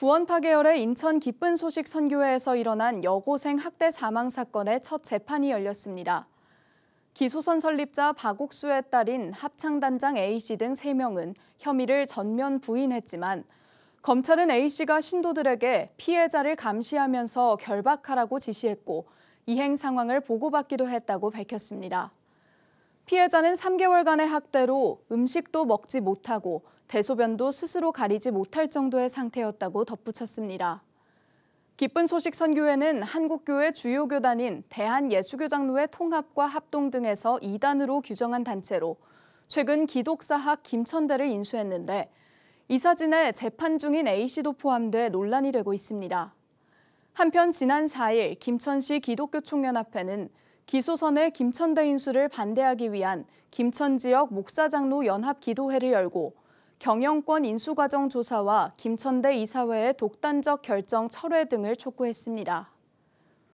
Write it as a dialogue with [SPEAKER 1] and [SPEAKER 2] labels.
[SPEAKER 1] 구원 파계열의 인천 기쁜 소식 선교회에서 일어난 여고생 학대 사망 사건의 첫 재판이 열렸습니다. 기소선 설립자 박옥수의 딸인 합창단장 A씨 등 3명은 혐의를 전면 부인했지만 검찰은 A씨가 신도들에게 피해자를 감시하면서 결박하라고 지시했고 이행 상황을 보고받기도 했다고 밝혔습니다. 피해자는 3개월간의 학대로 음식도 먹지 못하고 대소변도 스스로 가리지 못할 정도의 상태였다고 덧붙였습니다. 기쁜 소식 선교회는 한국교회 주요 교단인 대한예수교장로회 통합과 합동 등에서 2단으로 규정한 단체로 최근 기독사학 김천대를 인수했는데 이 사진에 재판 중인 A씨도 포함돼 논란이 되고 있습니다. 한편 지난 4일 김천시 기독교총연합회는 기소선의 김천대 인수를 반대하기 위한 김천지역 목사장로 연합기도회를 열고 경영권 인수과정 조사와 김천대 이사회의 독단적 결정 철회 등을 촉구했습니다.